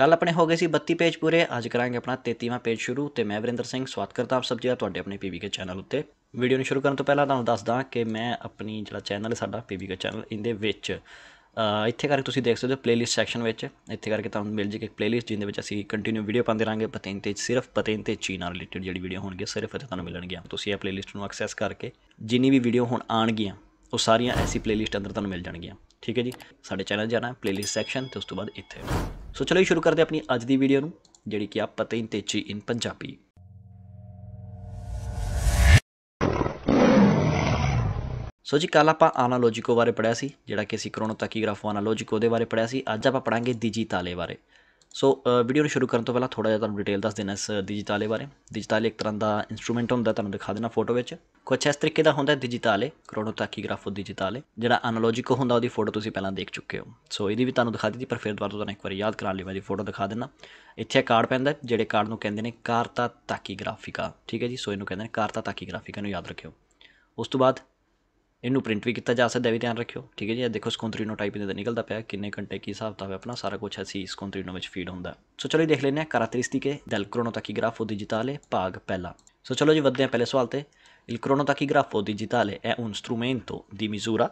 ਕੱਲ ਆਪਣੇ ਹੋ ਗਏ ਸੀ 32 ਪੇਜ ਪੂਰੇ ਅੱਜ ਕਰਾਂਗੇ ਆਪਣਾ 33ਵਾਂ ਪੇਜ ਸ਼ੁਰੂ ਤੇ ਮੈਂ ਵਰਿੰਦਰ ਸਿੰਘ ਸਵਾਗਤ ਕਰਦਾ ਆਪ ਸਭ ਜੀ ਦਾ ਤੁਹਾਡੇ ਆਪਣੇ ਪੀਵੀਕੇ ਚੈਨਲ ਉੱਤੇ ਵੀਡੀਓ ਨੂੰ ਸ਼ੁਰੂ ਕਰਨ ਤੋਂ ਪਹਿਲਾਂ ਤੁਹਾਨੂੰ ਦੱਸਦਾ ਕਿ ਮੈਂ ਆਪਣੀ ਜਿਹੜਾ ਚੈਨਲ ਹੈ ਸਾਡਾ ਪੀਵੀਕੇ ਚੈਨਲ ਇਹਦੇ ਵਿੱਚ ਇੱਥੇ ਕਰਕੇ ਤੁਸੀਂ ਦੇਖ ਸਕਦੇ ਹੋ ਪਲੇਲਿਸਟ ਸੈਕਸ਼ਨ ਵਿੱਚ ਇੱਥੇ ਕਰਕੇ ਤੁਹਾਨੂੰ ਮਿਲ ਜੇਗੀ ਇੱਕ ਪਲੇਲਿਸਟ ਜਿਹਦੇ ਵਿੱਚ ਅਸੀਂ ਕੰਟੀਨਿਊ ਵੀਡੀਓ ਪਾਉਂਦੇ ਰਾਂਗੇ ਪਤੇਨ ਤੇ ਸਿਰਫ ਪਤੇਨ ਤੇ ਚੀਨ ਨਾਲ ਰਿਲੇਟਡ ਜਿਹੜੀ ਵੀਡੀਓ ਹੋਣਗੀਆਂ ਸਿਰਫ ਇੱਥੇ ਤੁਹਾਨੂੰ ਮਿਲਣਗੀਆਂ ਤੁਸੀਂ ਇਹ ਪਲੇਲਿਸਟ ਨੂੰ ਐਕਸੈਸ ਕਰਕੇ ਜਿੰਨੀ ਵੀ ਵੀਡੀਓ ਹੁਣ ਆਣਗੀਆਂ ਉਹ ਸਾਰੀਆਂ ਐਸੀ ਪਲੇਲਿਸਟ ਅੰਦਰ ਤੁਹਾਨੂੰ ਮਿਲ ਜਾਣਗੀਆਂ ਠੀਕ ਹੈ ਜੀ ਸਾਡੇ ਚੈਨਲ ਜਾਣਾ ਪਲੇਲਿਸਟ ਸੈਕਸ਼ਨ ਤੇ ਉਸ ਤੋਂ ਬਾਅਦ ਇੱਥੇ ਸੋ ਚਲੋ ਸ਼ੁਰੂ ਕਰਦੇ ਆਪਣੀ ਅੱਜ ਦੀ ਵੀਡੀਓ ਨੂੰ ਜਿਹੜੀ ਕਿ ਆ ਪਤੇਨ ਤੇਚੀ ਇਨ ਪੰਜਾਬੀ ਸੋ ਜੀ ਕੱਲ ਆਪਾਂ ਐਨਾਲੋਜੀਕੋ ਬਾਰੇ ਪੜਿਆ ਸੀ ਜਿਹੜਾ ਕਿ ਅਸੀਂ ਕ੍ਰੋਨੋਟਾਕੀਗ੍ਰਾਫ ਐਨਾਲੋਜੀਕੋ ਦੇ ਬਾਰੇ ਪੜਿਆ ਸੀ ਅੱਜ ਆਪਾਂ ਪੜਾਂਗੇ ਡਿਜੀਟਾਲੇ ਬਾਰੇ ਸੋ ਵੀਡੀਓ ਨੂੰ ਸ਼ੁਰੂ ਕਰਨ ਤੋਂ ਪਹਿਲਾਂ ਥੋੜਾ ਜਿਹਾ ਤੁਹਾਨੂੰ ਡਿਟੇਲ ਦੱਸ ਦੇਣਾ ਇਸ ਡਿਜੀਟਾਲੇ ਬਾਰੇ ਡਿਜੀਟਾਲੇ ਇੱਕ ਤਰ੍ਹਾਂ ਦਾ ਇਨਸਟਰੂਮੈਂਟ ਹੁੰਦਾ ਤੁਹਾਨੂੰ ਦਿਖਾ ਦੇਣਾ ਫੋਟੋ ਵਿੱਚ ਕੁਝ ਇਸ ਤਰੀਕੇ ਦਾ ਹੁੰਦਾ ਡਿਜੀਟਾਲੇ ਕ੍ਰੋਨੋਟਾਕੀਗ੍ਰਾਫੋ ਡਿਜੀਟਾਲੇ ਜਿਹੜਾ ਐਨਾਲੋਜਿਕ ਹੁੰਦਾ ਉਹਦੀ ਫੋਟੋ ਤੁਸੀਂ ਪਹਿਲਾਂ ਦੇਖ ਚੁੱਕੇ ਹੋ ਸੋ ਇਹਦੀ ਵੀ ਤੁਹਾਨੂੰ ਦਿਖਾ ਦਿੱਤੀ ਪਰ ਫਿਰ ਦੁਬਾਰਾ ਤੁਹਾਨੂੰ ਇੱਕ ਵਾਰੀ ਯਾਦ ਕਰਾਉਣ ਲਈ ਮੈਂ ਇਹ ਫੋਟੋ ਦਿਖਾ ਦੇਣਾ ਇੱਥੇ ਕਾਰਡ ਪੈਂਦਾ ਜਿਹੜੇ ਕਾਰਡ ਨੂੰ ਕਹਿੰਦੇ ਨੇ ਕਾਰਤਾ ਤਾਕੀਗ੍ਰਾਫਿਕਾ ਠੀਕ ਹੈ ਜੀ ਸੋ ਇਹਨੂੰ ਕਹਿੰਦੇ ਨੇ ਕਾਰਤਾ ਤਾਕੀਗ੍ਰਾਫਿਕਾ ਨੂੰ ਯਾਦ ਰੱਖਿਓ ਉਸ ਤੋਂ ਬਾਅਦ ਇਹਨੂੰ ਪ੍ਰਿੰਟ ਵੀ ਕੀਤਾ ਜਾ ਸਕਦਾ ਵੀ ਧਿਆਨ ਰੱਖਿਓ ਠੀਕ ਹੈ ਜੀ ਇਹ ਦੇਖੋ ਸਕੌਂਟਰੀਨੋ ਟਾਈਪ ਇਹਦਾ ਨਿਕਲਦਾ ਪਿਆ ਕਿੰਨੇ ਘੰਟੇ ਕੀ ਹਿਸਾਬ ਤਾਂ ਆਪਣਾ ਸਾਰਾ ਕੁਝ ਅਸੀਂ ਸਕੌਂਟਰੀਨੋ ਵਿੱਚ ਫੀਡ ਹੁੰਦਾ ਸੋ ਚਲੋ ਦੇਖ ਲੈਂਦੇ ਹਾਂ ਕੈਰੈਕਟਰਿਸਟਿਕੇ ਦੈਲ ਕ੍ਰੋਨੋਟਾਕੀਗ੍ਰਾਫੋ ਡਿਜੀਟਾਲੇ ਭਾਗ ਪਹਿਲਾ ਸੋ ਚਲੋ ਜੀ ਵੱਧਦੇ ਹਾਂ ਪਹਿਲੇ ਸਵਾਲ ਤੇ Il cronotachigrafo digitale è uno strumento di misura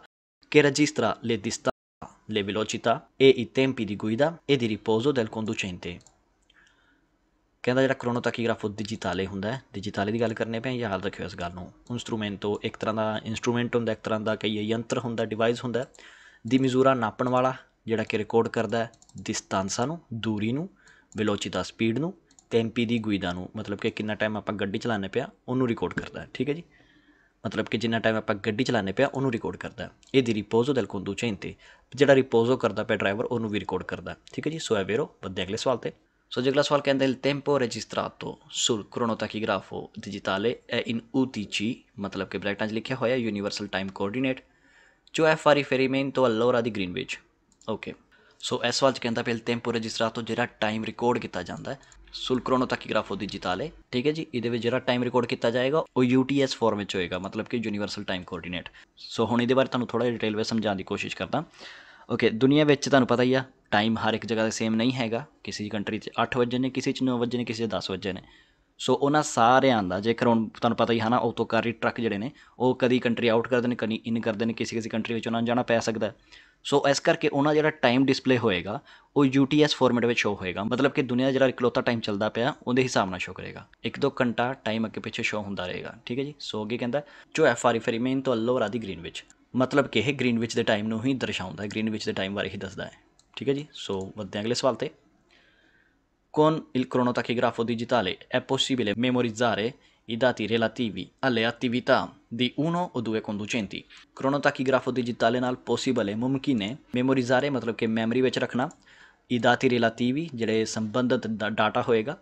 che registra le distanze, le velocità e i tempi di guida e di riposo del conducente. ਕਹਿੰਦਾ ਜਿਹੜਾ ਕ੍ਰੋਨੋਟਾਕੀਗ੍ਰਾਫ ਉਹ ਡਿਜੀਟਾਲੇ ਹੁੰਦਾ ਹੈ ਡਿਜੀਟਾਲੇ ਦੀ ਗੱਲ ਕਰਨੇ ਪਿਆ ਯਾਦ ਰੱਖਿਓ ਇਸ ਗੱਲ ਨੂੰ ਇਨਸਟਰੂਮੈਂਟੋ ਇੱਕ ਤਰ੍ਹਾਂ ਦਾ ਇਨਸਟਰੂਮੈਂਟ ਹੁੰਦਾ ਇੱਕ ਤਰ੍ਹਾਂ ਦਾ ਕਈ ਯੰਤਰ ਹੁੰਦਾ ਡਿਵਾਈਸ ਹੁੰਦਾ ਦੀ ਮਿਜ਼ੂਰਾ ਨਾਪਣ ਵਾਲਾ ਜਿਹੜਾ ਕਿ ਰਿਕਾਰਡ ਕਰਦਾ ਹੈ ਡਿਸਟੈਂਸਾਂ ਨੂੰ ਦੂਰੀ ਨੂੰ ਵੈਲੋਸਿਟੀ ਸਪੀਡ ਨੂੰ ਟੈਂਪੀ ਦੀ ਗੁਈਦਾ ਨੂੰ ਮਤਲਬ ਕਿ ਕਿੰਨਾ ਟਾਈਮ ਆਪਾਂ ਗੱਡੀ ਚਲਾਣੇ ਪਿਆ ਉਹਨੂੰ ਰਿਕਾਰਡ ਕਰਦਾ ਹੈ ਠੀਕ ਹੈ ਜੀ ਮਤਲਬ ਕਿ ਜਿੰਨਾ ਟਾਈਮ ਆਪਾਂ ਗੱਡੀ ਚਲਾਣੇ ਪਿਆ ਉਹਨੂੰ ਰਿਕਾਰਡ ਕਰਦਾ ਹੈ ਇਹ ਦੀ ਰਿਪੋਜ਼ੋ ਦਿਲ ਕੋਂਦੂ ਚੈਨ ਜਿਹੜਾ ਰਿਪੋਜ਼ੋ ਕਰਦਾ ਪਿਆ ਡਰਾਈਵਰ ਉਹਨੂੰ ਵੀ ਰਿਕਾਰਡ ਕਰਦਾ ਠੀਕ ਹੈ ਜੀ ਸੋ ਐਵੇਰੋ ਬੱਦੇ ਅਗਲੇ ਸਵਾਲ ਤੇ ਸੋ Soglia ਸਵਾਲ ਕਹਿੰਦਾ ਹੈ tempo registrato sul cronotachigrafo digitale è ਇਨ UTC ਮਤਲਬ ਕਿ ਬ੍ਰੈਕਟਾਂ 'ਚ ਲਿਖਿਆ ਹੋਇਆ ਯੂਨੀਵਰਸਲ ਟਾਈਮ ਕੋਆਰਡੀਨੇਟ ਜੋ ਫੇਰੀਮੇਨ ਤੋਂ ਅਲੋਰਾ ਦੀ ਗ੍ਰੀਨਵਿਚ ਓਕੇ ਸੋ ਇਸ ਸਵਾਲ 'ਚ ਕਹਿੰਦਾ ਪਿਆ ਟੈਂਪੋ ਰਜਿਸਟਰਾਟੋ ਜਿਹੜਾ ਟਾਈਮ ਰਿਕਾਰਡ ਕੀਤਾ ਜਾਂਦਾ ਹੈ ਸੁਲ ਕ੍ਰੋਨੋਟਾਕੀਗ੍ਰਾਫੋ ਡਿਜੀਟਾਲੇ ਠੀਕ ਹੈ ਜੀ ਇਹਦੇ ਵਿੱਚ ਜਿਹੜਾ ਟਾਈਮ ਰਿਕਾਰਡ ਕੀਤਾ ਜਾਏਗਾ ਉਹ ਯੂਟੀਐਸ ਫਾਰਮ ਵਿੱਚ ਹੋਏਗਾ ਮਤਲਬ ਕਿ ਯੂਨੀਵਰਸਲ ਟਾਈਮ ਕੋਆਰਡੀਨੇਟ ਸੋ ਹੁਣ ਇਹਦੇ ਬਾਰੇ ਤੁਹਾਨੂੰ ਥੋੜਾ ਜਿਹਾ ਡਿਟੇਲ ਵਿੱਚ ਸਮਝਾਉਣ ਦੀ ਕੋਸ਼ਿਸ਼ ਕਰਦਾ ਓਕੇ ਦੁਨੀਆ ਵਿੱਚ ਤੁਹਾਨੂੰ ਪਤਾ ਹੀ ਆ ਟਾਈਮ ਹਰ ਇੱਕ ਜਗ੍ਹਾ ਤੇ ਸੇਮ ਨਹੀਂ ਹੈਗਾ ਕਿਸੇ ਦੀ ਕੰਟਰੀ 'ਚ 8 ਵਜੇ ਨੇ ਕਿਸੇ 'ਚ 9 ਵਜੇ ਨੇ ਕਿਸੇ 'ਚ 10 ਵਜੇ ਨੇ ਸੋ ਉਹਨਾਂ ਸਾਰਿਆਂ ਦਾ ਜੇਕਰ ਹੁਣ ਤੁਹਾਨੂੰ ਪਤਾ ਹੀ ਹੈ ਨਾ ਕਾਰੀ ਟਰੱਕ ਜਿਹੜੇ ਨੇ ਉਹ ਕਦੀ ਕੰਟਰੀ ਆਊਟ ਕਰਦੇ ਨੇ ਕਦੀ ਇਨ ਕਰਦੇ ਨੇ ਕਿਸੇ ਕਿਸੇ ਕੰਟਰੀ ਵਿੱਚ ਉਹਨਾਂ ਨੂੰ ਜਾਣਾ ਪੈ ਸਕਦਾ ਸੋ ਇਸ ਕਰਕੇ ਉਹਨਾਂ ਜਿਹੜਾ ਟਾਈਮ ਡਿਸਪਲੇ ਹੋਏਗਾ ਉਹ ਯੂਟੀਐਸ ਫਾਰਮੈਟ ਵਿੱਚ ਸ਼ੋ ਹੋਏਗਾ ਮਤਲਬ ਕਿ ਦੁਨੀਆ ਜਿਹੜਾ ਇਕਲੋਤਾ ਟਾਈਮ ਚੱਲਦਾ ਪਿਆ ਉਹਦੇ ਹਿਸਾਬ ਨਾਲ ਸ਼ੋ ਕਰੇਗਾ ਇੱਕ ਦੋ ਘੰਟਾ ਟਾਈਮ ਅੱਗੇ ਪਿੱਛੇ ਸ਼ੋ ਹੁੰਦਾ ਰਹੇਗਾ ਠੀਕ ਹੈ ਜੀ ਸੋ ਅੱਗੇ ਕਹਿੰਦਾ ਜੋ ਐਫ ਆਰ e e ਤੋਂ ਅਲੋਰਾ ਦੀ ਗ੍ਰੀਨ ਵਿੱਚ ਮਤਲਬ ਕਿ ਇਹ ਗ੍ਰੀਨਵਿਚ ਦੇ ਟਾਈਮ ਨੂੰ ਹੀ ਦਰਸਾਉਂਦਾ ਹੈ ਗ੍ਰੀਨਵਿਚ ਦੇ ਟਾਈਮ ਬਾਰੇ ਹੀ ਦੱਸਦਾ ਹੈ ਠੀਕ ਹੈ ਜੀ ਸੋ ਵਧਦੇ ਅਗਲੇ ਸਵਾਲ ਤੇ ਕੋਨ ਇਲ ਕਰੋਨੋ ਟਾਕੀਗ੍ਰਾਫੋ ਡਿਜੀਟਾਲੇ ਐ ਪੋਸੀਬਿਲੇ ਮੈਮੋਰੀਜ਼ਾਰੇ ਇ ਦਾਤੀ ਰਿਲੇਟਿਵੀ ਅਲੇ ਐਕਟੀਵਿਟਾ ਦੀ ਉਨੋ ਓ ਦੂਏ ਕੰਡੂਚੈਂਟੀ ਕਰੋਨੋ ਟਾਕੀਗ੍ਰਾਫੋ ਡਿਜੀਟਾਲੇ ਨਾਲ ਪੋਸੀਬਲ ਹੈ ਪੋਸੀਬਲੇ ਮੁਮਕਿਨੇ ਮੈਮੋਰੀਜ਼ਾਰੇ ਮਤਲਬ ਕਿ ਮੈਮਰੀ ਵਿੱਚ ਰੱਖਣਾ ਇ ਦਾਤੀ ਰਿਲੇਟਿਵੀ ਜਿਹੜੇ ਸੰਬੰਧਿਤ ਡਾਟਾ ਹੋਏਗਾ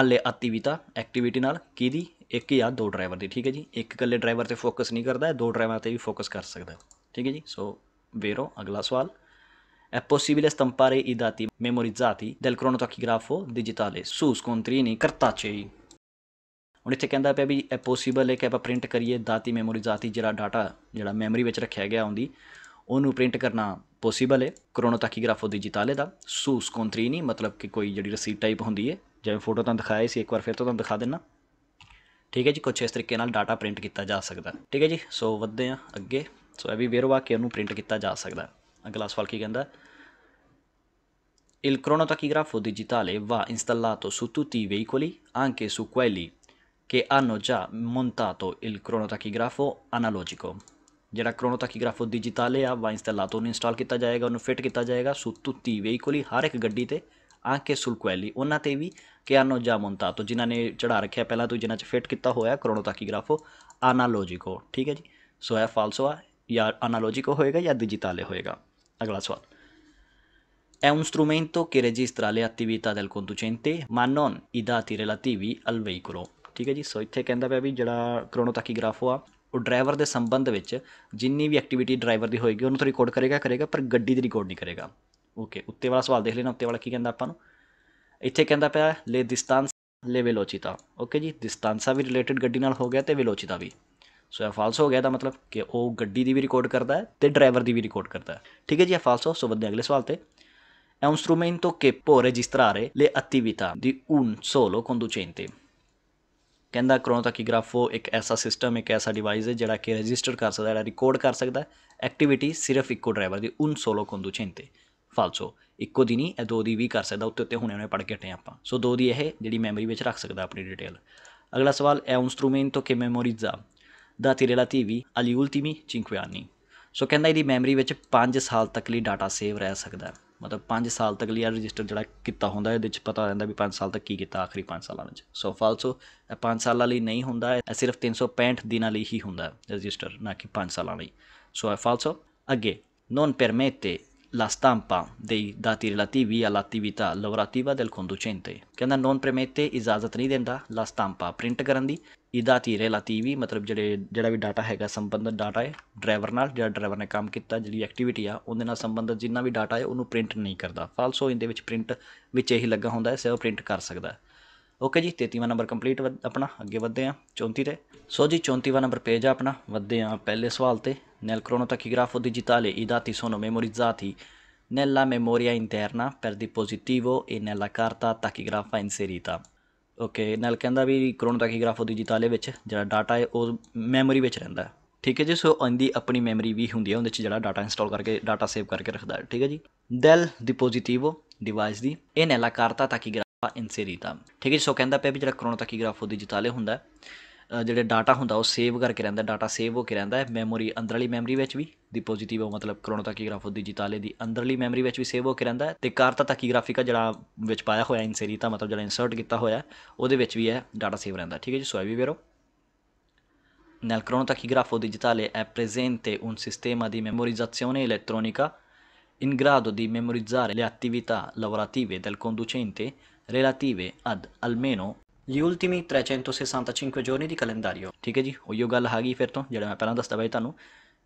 ਅਲੇ ਅਤੀਵਿਤਾ ਐਕਟੀਵਿਟੀ ਨਾਲ ਕਿਹਦੀ ਇੱਕ ਜਾਂ ਦੋ ਡਰਾਈਵਰ ਦੀ ਠੀਕ ਹੈ ਜੀ ਇੱਕ ਇਕੱਲੇ ਡਰਾਈਵਰ ਤੇ ਫੋਕਸ ਨਹੀਂ ਕਰਦਾ ਦੋ ਡਰਾਈਵਰਾਂ ਤੇ ਵੀ ਫੋਕਸ ਕਰ ਸਕਦਾ ਠੀਕ ਹੈ ਜੀ ਸੋ ਵੇਰੋ ਅਗਲਾ ਸਵਾਲ È possibile stampare i dati memorizzati del cronotachigrafo digitale su scontrini cartacei? ਹੁਣ ਇੱਥੇ ਕਹਿੰਦਾ ਪਿਆ ਵੀ ਐ ਪੋਸੀਬਲ ਹੈ ਕਿ ਆਪਾਂ ਪ੍ਰਿੰਟ ਕਰੀਏ ਦਾਤੀ ਮੈਮੋਰੀਜ਼ਾਤੀ ਜਿਹੜਾ ਡਾਟਾ ਜਿਹੜਾ ਮੈਮਰੀ ਵਿੱਚ ਰੱਖਿਆ ਗਿਆ ਹੁੰਦੀ ਉਹਨੂੰ ਪ੍ਰਿੰਟ ਕਰਨਾ ਪੋਸੀਬਲ ਹੈ ਕ੍ਰੋਨੋਟਾਕੀਗ੍ਰਾਫੋ ਡਿਜੀਟਾਲੇ ਦਾ ਸੂ ਸਕੋਂਟਰੀਨੀ ਮਤਲਬ ਕਿ ਕੋਈ ਜਿਹੜੀ ਰਸੀਦ ਟਾਈਪ ਹੁੰਦੀ ਹੈ ਜਿਵੇਂ ਫੋਟੋ ਤਾਂ ਦਿਖਾਇਆ ਸੀ ਇੱਕ ਵਾਰ ਫਿਰ ਤੋਂ ਤੁਹਾਨੂੰ ਦਿਖਾ ਦਿੰਨਾ ਠੀਕ ਹੈ ਜੀ ਕੁਝ ਇਸ ਤਰੀਕੇ ਨਾਲ ਡਾਟਾ ਪ੍ਰਿੰਟ ਕੀਤਾ ਜਾ ਸਕਦਾ ਠੀਕ ਹੈ ਜੀ ਸੋ ਵੱਧਦੇ ਆ ਅੱਗੇ ਸੋ ਇਹ ਵੀ ਵੇਰਵਾ ਕੇ ਉਹਨੂੰ ਪ੍ਰਿੰਟ ਕੀਤਾ ਜਾ ਸਕਦਾ ਅਗਲਾ ਸਵਾਲ ਕੀ ਕਹਿੰਦਾ Il cronotachigrafo digitale va installato su tutti i veicoli, anche su quelli che hanno già montato il cronotachigrafo analogico. ਜਿਹੜਾ ਕ੍ਰੋਨੋਟਾਕੀਗ੍ਰਾਫੋ ਡਿਜੀਟਲ ਆ ਵਾ ਇਨਸਟਾਲਾਤੋ ਨੂੰ ਇੰਸਟਾਲ ਕੀਤਾ ਜਾਏਗਾ ਉਹਨੂੰ ਫਿੱਟ ਕੀਤਾ ਜਾਏਗਾ ਸੋ ਤੁੱਤੀ ਹਰ ਇੱਕ ਗੱਡੀ ਤੇ ਆਂਕੇ ਸੁਲਕੁਐਲੀ ਉਹਨਾਂ ਤੇ ਵੀ ਕਿ ਆਨੋ ਜਾ ਮੁੰਤਾ ਤੋ ਜਿਨ੍ਹਾਂ ਨੇ ਚੜਾ ਰੱਖਿਆ ਪਹਿਲਾਂ ਤੋ ਜਿਨ੍ਹਾਂ 'ਚ ਫਿੱਟ ਕੀਤਾ ਹੋਇਆ ਕਰੋਨੋ ਤਾਕੀ ਕਰੋਨੋਟਾਕੀਗ੍ਰਾਫੋ ਆਨਾਲੋਜੀਕੋ ਠੀਕ ਹੈ ਜੀ ਸੋ ਇਹ ਫਾਲਸੋ ਆ ਜਾਂ ਆਨਾਲੋਜੀਕੋ ਹੋਏਗਾ ਜਾਂ ਡਿਜੀਟਾਲੇ ਹੋਏਗਾ ਅਗਲਾ ਸਵਾਲ ਐ ਉਨ strumento che ਰਜਿਸਟਰਾ le ਐਕਟੀਵਿਟਾ ਦੇਲ conducente ma non i dati relativi al veicolo. ਠੀਕ ਹੈ ਜੀ ਸੋ ਇੱਥੇ ਕਹਿੰਦਾ ਪਿਆ ਵੀ ਜਿਹੜਾ ਕਰੋਨੋ ਤਾਕੀ ਕ੍ਰੋਨੋਟਾਕੀਗ੍ਰਾਫ ਆ ਉਹ ਡਰਾਈਵਰ ਦੇ ਸੰਬੰਧ ਵਿੱਚ ਜਿੰਨੀ ਵੀ ਐਕਟੀਵਿਟੀ ਡਰਾਈਵਰ ਦੀ ਹੋਏਗੀ ਉਹਨੂੰ ਤੋ ਰਿਕਾਰਡ ਕਰੇਗਾ ਕਰੇਗਾ ਪਰ ਗੱਡੀ ਦੀ ਰਿਕਾਰਡ ਨਹੀਂ ਕਰੇਗਾ ਓਕੇ ਉੱਤੇ ਵਾਲਾ ਸਵਾਲ ਦੇਖ ਲੈਣਾ ਉੱਤੇ ਵਾਲਾ ਕੀ ਕਹਿੰਦਾ ਆਪਾਂ ਨੂੰ ਇੱਥੇ ਕਹਿੰਦਾ ਪਿਆ ਲੇ ਦਿਸਤਾਨ ਲੇ ਵੇਲੋਚਿਤਾ ਓਕੇ ਜੀ ਦਿਸਤਾਂਸਾ ਵੀ ਰਿਲੇਟਡ ਗੱਡੀ ਨਾਲ ਹੋ ਗਿਆ ਤੇ ਵੇਲੋਚਿਤਾ ਵੀ ਸੋ ਇਹ ਫਾਲਸ ਹੋ ਗਿਆ ਦਾ ਮਤਲਬ ਕਿ ਉਹ ਗੱਡੀ ਦੀ ਵੀ ਰਿਕਾਰਡ ਕਰਦਾ ਹੈ ਤੇ ਡਰਾਈਵਰ ਦੀ ਵੀ ਰਿਕਾਰਡ ਕਰਦਾ ਹੈ ਠੀਕ ਹੈ ਜੀ ਇਹ ਫਾਲਸ ਹੋ ਸੋ ਵਧਦੇ ਅਗਲੇ ਸਵਾਲ ਤੇ è ਕੇ strumento che può registrare le attività di un solo conducente ਕਹਿੰਦਾ ਕ੍ਰੋਨੋਟਾਕੀਗ੍ਰਾਫੋ ਇੱਕ ਐਸਾ ਸਿਸਟਮ ਇੱਕ ਐਸਾ ਡਿਵਾਈਸ ਹੈ ਜਿਹੜਾ ਕਿ ਰਜਿਸਟਰ ਕਰ ਸਕਦਾ ਹੈ ਰਿਕਾਰਡ ਕਰ ਸਕਦਾ ਹੈ ਐਕਟੀਵਿਟੀ ਸਿਰਫ ਇੱਕੋ ਡਰਾਈਵਰ ਦੀ ਉਨ ਸੋਲੋ ਕੰਦੂਚੈਂਤੇ ਫਾਲਸੋ ਇੱਕੋ ਦੀ ਨਹੀਂ ਇਹ ਦੋ ਦੀ ਵੀ ਕਰ ਸਕਦਾ ਉੱਤੇ ਉੱਤੇ ਹੁਣੇ ਹੁਣੇ ਪੜ੍ਹ ਕੇ ਹਟੇ ਆਪਾਂ ਸੋ ਦੋ ਦੀ ਇਹ ਜਿਹੜੀ ਮੈਮਰੀ ਵਿੱਚ ਰੱਖ ਸਕਦਾ ਆਪਣੀ ਡਿਟੇਲ ਅਗਲਾ ਸਵਾਲ ਐ un strumento che memorizza dati relativi agli ultimi 5 anni ਸੋ ਕਹਿੰਦਾ ਇਹਦੀ ਮੈਮਰੀ ਵਿੱਚ 5 ਸਾਲ ਤੱਕ ਲਈ ਡਾਟਾ ਸੇਵ ਰਹਿ ਸਕਦਾ ਮਤਲਬ 5 ਸਾਲ ਤੱਕ ਲਈ ਆ ਰਜਿਸਟਰ ਜਿਹੜਾ ਕੀਤਾ ਹੁੰਦਾ ਇਹਦੇ ਵਿੱਚ ਪਤਾ ਰਹਿੰਦਾ ਵੀ 5 ਸਾਲ ਤੱਕ ਕੀ ਕੀਤਾ ਆਖਰੀ 5 ਸਾਲਾਂ ਵਿੱਚ ਸੋ ਫਾਲਸੋ ਇਹ 5 ਸਾਲਾਂ ਲਈ ਨਹੀਂ ਹੁੰਦਾ ਇਹ ਸਿਰਫ 365 ਦਿਨਾਂ ਲਈ ਹੀ ਹੁੰਦਾ ਰਜਿਸਟਰ ਨਾ ਕਿ 5 ਸਾਲਾਂ ਲਈ ਸੋ ਇਹ ਫਾਲਸੋ ਅੱਗੇ ਨੋਨ permette la stampa dei dati relativi all'attività lavorativa del conducente. ਕਹਿੰਦਾ ਨੋਨ ਪਰਮਿਟੇ ਇਜਾਜ਼ਤ ਨਹੀਂ ਦਿੰਦਾ la stampa print ਕਰਨ ਦੀ ਇਹ ਦਾਤੀ ਰਿਲੇਟਿਵੀ ਮਤਲਬ ਜਿਹੜੇ ਜਿਹੜਾ ਵੀ ਡਾਟਾ ਹੈਗਾ ਸੰਬੰਧਿਤ ਡਾਟਾ ਹੈ ਡਰਾਈਵਰ ਨਾਲ ਜਿਹੜਾ ਡਰਾਈਵਰ ਨੇ ਕੰਮ ਕੀਤਾ ਜਿਹੜੀ ਐਕਟੀਵਿਟੀ ਆ ਉਹਦੇ ਨਾਲ ਸੰਬੰਧਿਤ ਜਿੰਨਾ ਵੀ ਡਾਟਾ ਹੈ ਉਹਨੂੰ ਪ੍ਰਿੰਟ ਨਹੀਂ ਕਰਦਾ ਫਾਲਸੋ ਇਹਦੇ ਵਿੱਚ ਪ੍ਰਿੰਟ ਵਿੱਚ ਇਹੀ ਲੱਗਾ ਹੁੰਦਾ ਹੈ ਸਿਰਫ ਪ੍ਰਿੰਟ ਕਰ ਸਕਦਾ ਓਕੇ ਜੀ 33ਵਾਂ ਨੰਬਰ ਕੰਪਲੀਟ ਆਪਣਾ ਅੱਗੇ ਵਧਦੇ ਆ 34 ਤੇ ਸੋ ਜੀ 34ਵਾਂ ਨੰਬਰ ਪੇਜ ਆ ਆਪਣਾ ਵਧਦੇ ਆ ਪਹਿਲੇ ਸਵਾਲ ਤੇ Nel cronotachigrafo digitale i dati sono memorizzati nella memoria interna per dispositivo e nella carta tachigrafa inserita okay ਨਾਲ ਕਹਿੰਦਾ ਵੀ ਕ੍ਰੋਨੋਟਾਕੀਗ੍ਰਾਫੋ ਡਿਜੀਟਲ ਵਿੱਚ ਜਿਹੜਾ ਡਾਟਾ ਹੈ o memory invece renda. ਠੀਕ ਹੈ ਜੀ ਸੋ ਉਹਦੀ ਆਪਣੀ ਮੈਮਰੀ ਵੀ ਹੁੰਦੀ ਹੈ ਉਹਦੇ ਵਿੱਚ ਜਿਹੜਾ ਡਾਟਾ ਇੰਸਟਾਲ ਕਰਕੇ ਡਾਟਾ ਸੇਵ ਕਰਕੇ ਰੱਖਦਾ ਹੈ ਠੀਕ ਹੈ ਜੀ ਦੈਲ ਡਿਪੋਜ਼ਿਟਿਵੋ ਡਿਵਾਈਸ ਦੀ ਇਹ ਨੈਲਾ ਕਰਤਾ ਤਾਂ ਕਿ ਗ੍ਰਾਫਾ ਇਨਸੇਰੀਤਾ ਠੀਕ ਹੈ ਸੋ ਕਹਿੰਦਾ ਪਿਆ ਵੀ ਜਿਹੜਾ ਕਰੋਨੋ ਕ੍ਰੋਨੋਟਾਕੀਗ੍ਰਾਫੋ ਡਿਜੀਟਲ ਹੁੰਦਾ ਜਿਹੜੇ ਡਾਟਾ ਹੁੰਦਾ ਉਹ ਸੇਵ ਕਰਕੇ ਰਹਿੰਦਾ ਡਾਟਾ ਸੇਵ ਹੋ ਕੇ ਰਹਿੰਦਾ ਹੈ ਮੈਮੋਰੀ ਅੰਦਰਲੀ ਮੈਮਰੀ ਵਿੱਚ ਵੀ ਦੀ ਪੋਜ਼ਿਟਿਵ ਮਤਲਬ ਕ੍ਰੋਨੋਟਾਕੀਗ੍ਰਾਫੋ ਡਿਜੀਟਾਲੇ ਦੀ ਅੰਦਰਲੀ ਮੈਮਰੀ ਵਿੱਚ ਵੀ ਸੇਵ ਹੋ ਕੇ ਰਹਿੰਦਾ ਹੈ ਤੇ ਕਾਰਤਾ ਟਾਕੀਗ੍ਰਾਫਿਕਾ ਜਿਹੜਾ ਵਿੱਚ ਪਾਇਆ ਹੋਇਆ ਤਾਂ ਮਤਲਬ ਜਿਹੜਾ ਇਨਸਰਟ ਕੀਤਾ ਹੋਇਆ ਉਹਦੇ ਵਿੱਚ ਵੀ ਹੈ ਡਾਟਾ ਸੇਵ ਰਹਿੰਦਾ ਠੀਕ ਹੈ ਜੀ ਸੋ ਇਹ ਵੀ ਵੇਰੋ Nel cronotachigrafo digitale è presente un sistema di memorizzazione elettronica in grado di memorizzare le attività lavorative del conducente relative ad almeno ਜੀ ਉਲਟੀਮੀ 365 giorni ਦੀ ਕੈਲੰਡਰੀਓ ਠੀਕ ਹੈ ਜੀ ਉਹੀਓ ਗੱਲ ਆ ਗਈ ਫਿਰ ਤੋਂ ਜਿਹੜਾ ਮੈਂ ਪਹਿਲਾਂ ਦੱਸਦਾ ਬਈ ਤੁਹਾਨੂੰ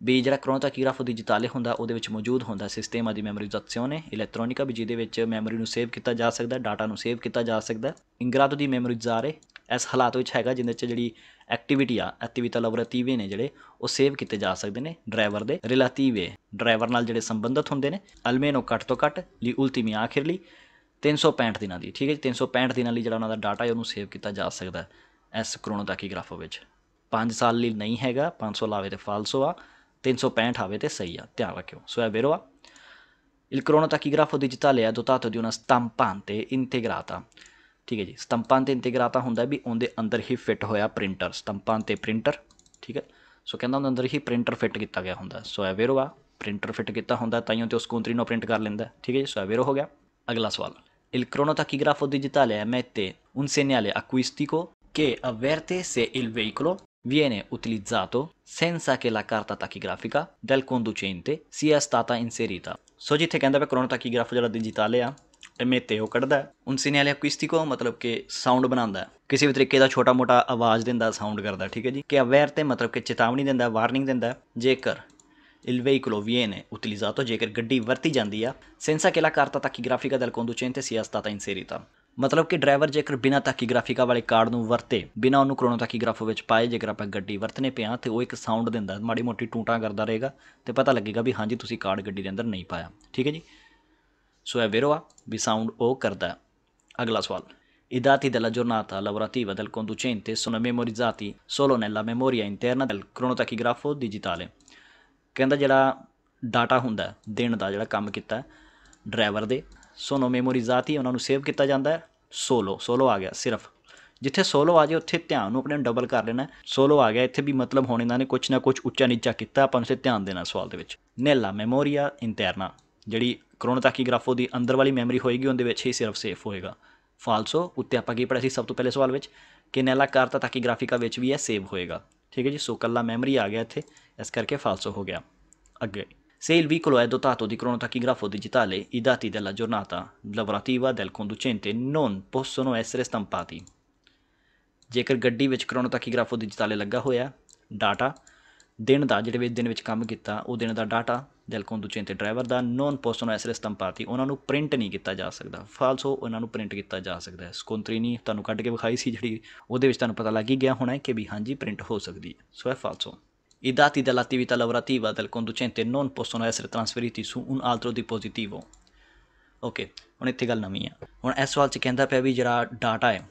ਵੀ ਜਿਹੜਾ ਕਰੋਨਾ ਕੀਰਾ ਕ੍ਰੋਨੋਟਾਕੀਗ੍ਰਾਫ ਡਿਜੀਟਾਲੇ ਹੁੰਦਾ ਉਹਦੇ ਵਿੱਚ ਮੌਜੂਦ ਹੁੰਦਾ ਸਿਸਟਮ ਆਦੀ ਮੈਮਰੀ ਜਤਸਿਓ ਨੇ ਇਲੈਕਟ੍ਰੋਨਿਕਾ ਵੀ ਜਿਹਦੇ ਵਿੱਚ ਮੈਮਰੀ ਨੂੰ ਸੇਵ ਕੀਤਾ ਜਾ ਸਕਦਾ ਡਾਟਾ ਨੂੰ ਸੇਵ ਕੀਤਾ ਜਾ ਸਕਦਾ ਇੰਗਰਾਦੋ ਦੀ ਮੈਮਰੀ ਮੈਮੋਰੀਜ਼ਾਰੇ ਇਸ ਹਾਲਾਤ ਵਿੱਚ ਹੈਗਾ ਜਿੰਦੇ ਚ ਜਿਹੜੀ ਐਕਟੀਵਿਟੀ ਆ ਐਕਟੀਵਿਟਾ ਲਬੋਰੇਟਿਵੇ ਨੇ ਜਿਹੜੇ ਉਹ ਸੇਵ ਕੀਤੇ ਜਾ ਸਕਦੇ ਨੇ ਡਰਾਈਵਰ ਦੇ ਰਿਲੇਟਿਵੇ ਡਰਾਈਵਰ ਨਾਲ ਜਿਹੜੇ ਸੰਬੰਧਤ ਹੁੰਦੇ ਨੇ ਅਲਮੇਨੋ ਘੱਟ ਤੋਂ ਘੱਟ ਲਈ ਉਲਟੀਮੀ ਆਖਿਰਲੀ 365 ਦਿਨਾਂ ਦੀ ਠੀਕ ਹੈ ਜੀ 365 ਦਿਨਾਂ ਲਈ ਜਿਹੜਾ ਉਹਨਾਂ ਦਾ ਡਾਟਾ ਹੈ ਉਹਨੂੰ ਸੇਵ ਕੀਤਾ ਜਾ ਸਕਦਾ ਹੈ ਇਸ ਕ੍ਰੋਨੋਟਾਕੀਗ੍ਰਾਫੋ ਵਿੱਚ 5 ਸਾਲ ਲਈ ਨਹੀਂ ਹੈਗਾ 500 ਲਾਵੇ ਤੇ ਫਾਲਸੋ ਆ 365 ਆਵੇ ਤੇ ਸਹੀ ਆ ਧਿਆਨ ਰੱਖਿਓ ਸੋ ਇਹ ਵੇਰਵਾ Il cronotachigrafo digitale è dotato di una stampante integrata ਠੀਕ ਹੈ ਜੀ ਤੇ ਇੰਟੀਗ੍ਰਾਤਾ ਹੁੰਦਾ ਵੀ ਉਹਦੇ ਅੰਦਰ ਹੀ ਫਿੱਟ ਹੋਇਆ ਪ੍ਰਿੰਟਰ ਤੇ ਪ੍ਰਿੰਟਰ ਠੀਕ ਹੈ ਸੋ ਕਹਿੰਦਾ ਉਹਦੇ ਅੰਦਰ ਹੀ ਪ੍ਰਿੰਟਰ ਫਿੱਟ ਕੀਤਾ ਗਿਆ ਹੁੰਦਾ ਸੋ ਐਵੇਰੋ ਆ ਪ੍ਰਿੰਟਰ ਫਿੱਟ ਕੀਤਾ ਹੁੰਦਾ ਤਾਂ ਹੀ ਉਹ ਤੇ ਉਸ ਨੂੰ ਪ੍ਰਿੰਟ ਕਰ ਲੈਂਦਾ ਠੀਕ ਹੈ ਜੀ ਸੋ ਐਵੇਰੋ ਹੋ ਗਿਆ ਅਗਲਾ ਸਵਾਲ Il cronotachigrafo digitale emette un segnale acustico che avverte se il veicolo viene utilizzato senza che la carta tachigrafica del conducente sia stata inserita. सो so, जिथे कहता है क्रोनोटाकीग्राफ जरा डिजिटल है एमएते ਉਹ ਕੱਢਦਾ ਹੁਣ ਸਿਨੇਲੇ Che ਮਤਲਬ ਕਿ eh? oh, che ਬਣਾਉਂਦਾ ਕਿਸੇ ਵੀ ਤਰੀਕੇ ਦਾ ਛੋਟਾ ਮੋਟਾ ਆਵਾਜ਼ ਦਿੰਦਾ ਸਾਊਂਡ ਕਰਦਾ ਠੀਕ ਹੈ ਜੀ ਕਿ ਅਵੇਅਰ ਤੇ ਮਤਲਬ ਕਿ ਚੇਤਾਵਨੀ ਦਿੰਦਾ ਵਾਰਨਿੰਗ ਦਿੰਦਾ ਜੇਕਰ il veicolo viene utilizzato ਜੇਕਰ ਗੱਡੀ ਵਰਤੀ ਜਾਂਦੀ ਆ senza che la carta tachigrafica del conducente sia stata inserita ਮਤਲਬ ਕਿ ਡਰਾਈਵਰ ਜੇਕਰ ਬਿਨਾ ਟਾਕੀਗ੍ਰਾਫਿਕਾ ਵਾਲੇ ਕਾਰਡ ਨੂੰ ਵਰਤੇ ਬਿਨਾ ਉਹਨੂੰ ਕ੍ਰੋਨੋਟਾਕੀਗ੍ਰਾਫ ਵਿੱਚ ਪਾਏ ਜੇਕਰ ਆਪਾਂ ਗੱਡੀ ਵਰਤਨੇ ਪਿਆ ਤੇ ਉਹ ਇੱਕ ਸਾਊਂਡ ਦਿੰਦਾ ਮਾੜੀ ਮੋਟੀ ਟੂਟਾਂ ਕਰਦਾ ਰਹੇਗਾ ਤੇ ਪਤਾ ਲੱਗੇਗਾ ਵੀ ਹਾਂਜੀ ਤੁਸੀਂ ਕਾਰਡ ਗੱਡੀ ਦੇ ਅੰਦਰ ਨਹੀਂ ਪਾਇਆ ਠੀਕ ਹੈ ਜੀ ਸੋ ਇਹ ਵੇਰੋਆ ਵੀ ਸਾਊਂਡ ਉਹ ਕਰਦਾ ਅਗਲਾ ਸਵਾਲ I dati della giornata lavorativa del conducente sono memorizzati solo nella memoria interna del cronotachigrafo digitale. ਕਹਿੰਦਾ ਜਿਹੜਾ ਡਾਟਾ ਹੁੰਦਾ ਦਿਨ ਦਾ ਜਿਹੜਾ ਕੰਮ ਕੀਤਾ ਡਰਾਈਵਰ ਦੇ ਸੋਨੋ ਮੈਮੋਰੀ ਜ਼ਾਤੀ ਉਹਨਾਂ ਨੂੰ ਸੇਵ ਕੀਤਾ ਜਾਂਦਾ ਸੋਲੋ ਸੋਲੋ ਆ ਗਿਆ ਸਿਰਫ ਜਿੱਥੇ ਸੋਲੋ ਆ ਜਾਏ ਉੱਥੇ ਧਿਆਨ ਨੂੰ ਆਪਣੇ ਡਬਲ ਕਰ ਲੈਣਾ ਸੋਲੋ ਆ ਗਿਆ ਇੱਥੇ ਵੀ ਮਤਲਬ ਹੋਣ ਇਹਨਾਂ ਨੇ ਕੁਝ ਨਾ ਕੁਝ ਉੱਚਾ ਨੀਚਾ ਕੀਤਾ ਆਪਾਂ ਨੂੰ ਸੇ ਧਿਆਨ ਦੇਣਾ ਸਵਾਲ ਦੇ ਵਿੱਚ ਨੈਲਾ ਮੈਮੋਰੀਆ ਇੰਟਰਨਾ ਜਿਹੜੀ ਕਰੋਨੋਤਾਕੀ ਗ੍ਰਾਫੋ ਦੀ ਅੰਦਰ ਵਾਲੀ ਮੈਮਰੀ ਹੋਏਗੀ ਉਹਦੇ ਵਿੱਚ ਹੀ ਸਿਰਫ ਸੇਫ ਹੋਏਗਾ ਫਾਲਸੋ ਉੱਤੇ ਆਪਾਂ ਕੀ ਪੜਿਆ ਸੀ ਸਭ ਤੋਂ ਪਹਿਲੇ ਸਵਾਲ ਵਿੱਚ ਕਿ ਨੇਲਾ ਕਾਰਤਾ ਤਾਕੀ ਗ੍ਰਾਫਿਕਾ ਵਿੱਚ ਵੀ ਇਹ ਸੇਵ ਹੋਏਗਾ ਠੀਕ ਹੈ ਜੀ ਸੋ ਕੱਲਾ ਮੈਮਰੀ ਆ ਗਿਆ ਇੱਥੇ ਇਸ ਕਰਕੇ ਫਾਲਸੋ ਹੋ ਗਿਆ ਅੱਗੇ ਸੇਲ ਵੀ ਕੋਲ ਹੈ ਦੋਤਾਤੋ ਦੀ ਕਰੋਨਾ ਤੱਕੀ ਗ੍ਰਾਫੋ ਡਿਜੀਟਲੇ ਇਦਾਤੀ ਦੇ ਲਾ ਜੁਰਨਾਤਾ ਲਬੋਰਟਿਵਾ ਦੇਲ ਕੰਡੂਚੈਂਟੇ ਨੋਨ ਪੋਸੋਨੋ ਐਸਰੇ ਸਟੰਪਾਤੀ ਜੇਕਰ ਗੱਡੀ ਵਿੱਚ ਕਰੋਨਾ ਤੱਕੀ ਗ੍ਰਾਫੋ ਡਿਜੀਟਲੇ ਲੱਗਾ ਹੋਇਆ ਡਾਟਾ ਦਿਨ ਦਾ ਜਿਹੜੇ ਵੇ ਦਿਨ ਵਿੱਚ ਕੰਮ ਕੀਤਾ ਉਹ ਦਿਨ ਦਾ ਡਾਟਾ ਜਲਕੋਂ ਦੂਚੇ ਤੇ ਡਰਾਈਵਰ ਦਾ ਨੋਨ ਪੋਸਟਨ ਐਸਰੇ ਸਤੰਪਾਤੀ ਉਹਨਾਂ ਨੂੰ ਪ੍ਰਿੰਟ ਨਹੀਂ ਕੀਤਾ ਜਾ ਸਕਦਾ ਫਾਲਸੋ ਉਹਨਾਂ ਨੂੰ ਪ੍ਰਿੰਟ ਕੀਤਾ ਜਾ ਸਕਦਾ ਹੈ ਸਕੁੰਤਰੀਨੀ ਤੁਹਾਨੂੰ ਕੱਢ ਕੇ ਵਿਖਾਈ ਸੀ ਜਿਹੜੀ ਉਹਦੇ ਵਿੱਚ ਤੁਹਾਨੂੰ ਪਤਾ ਲੱਗ ਹੀ ਗਿਆ ਹੋਣਾ ਹੈ ਕਿ ਵੀ ਹਾਂਜੀ ਪ੍ਰਿੰਟ ਹੋ ਸਕਦੀ ਹੈ ਸੋ ਇਹ ਫਾਲਸੋ I dati dell'attività lavorativa del conducente non possono essere ਸੂ su ਆਲਟਰੋ ਦੀ dispositivo. ਓਕੇ ਹੁਣ ਇੱਥੇ ਗੱਲ ਨਵੀਂ ਆ ਹੁਣ ਇਸ ਸਵਾਲ 'ਚ ਕਹਿੰਦਾ ਪਿਆ ਵੀ ਜਿਹੜਾ ਡਾਟਾ ਹੈ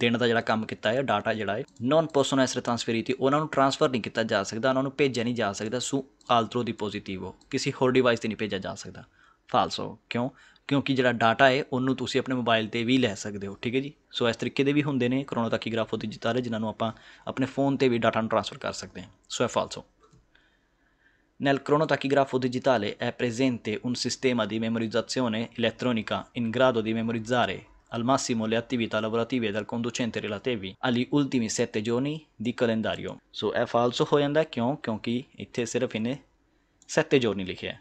ਦੇਣ ਦਾ ਜਿਹੜਾ ਕੰਮ ਕੀਤਾ ਹੈ ਡਾਟਾ ਜਿਹੜਾ ਹੈ ਨਾਨ ਪਰਸੋਨਾ ਇਸਰੇ ਕੀਤੀ ਉਹਨਾਂ ਨੂੰ ਟ੍ਰਾਂਸਫਰ ਨਹੀਂ ਕੀਤਾ ਜਾ ਸਕਦਾ ਉਹਨਾਂ ਨੂੰ ਭੇਜਿਆ ਨਹੀਂ ਜਾ ਸਕਦਾ ਸੂ ਆਲਟਰੋ ਦੀ ਹੋ ਕਿਸੇ ਹੋਰ ਡਿਵਾਈਸ ਤੇ ਨਹੀਂ ਭੇਜਿਆ ਜਾ ਸਕਦਾ ਫਾਲਸੋ ਕਿਉਂ ਕਿਉਂਕਿ ਜਿਹੜਾ ਡਾਟਾ ਹੈ ਉਹਨੂੰ ਤੁਸੀਂ ਆਪਣੇ ਮੋਬਾਈਲ ਤੇ ਵੀ ਲੈ ਸਕਦੇ ਹੋ ਠੀਕ ਹੈ ਜੀ ਸੋ ਇਸ ਤਰੀਕੇ ਦੇ ਵੀ ਹੁੰਦੇ ਨੇ ਉਹ ਦਿੱਤਾ ਰਹੇ ਜਿਨ੍ਹਾਂ ਨੂੰ ਆਪਾਂ ਆਪਣੇ ਫੋਨ ਤੇ ਵੀ ਡਾਟਾ ਨੂੰ ਟ੍ਰਾਂਸਫਰ ਕਰ ਸਕਦੇ ਹਾਂ ਸੋ ਇਹ ਫਾਲਸੋ ਦਿੱਤਾ ਲੈ ਐ ਪ੍ਰੈਜ਼ੈਂਟ ਤੇ ਉਨ ਸਿਸਟਮ ਆਦੀ memorizzazione ਇਲੈਕਟ੍ਰੋਨਿਕਾ ਇਨ grado ਦੀ ਮੈਮੋਰੀਜ਼ਾਰੇ al massimo le attività lavorative del conducente relativi agli ultimi sette giorni di calendario So ਇਹ ਫਾਲਸ ਹੋ ਜਾਂਦਾ ਕਿਉਂ ਕਿਉਂਕਿ ਇੱਥੇ ਸਿਰਫ sette giorni ਜੋੜ che. ਲਿਖਿਆ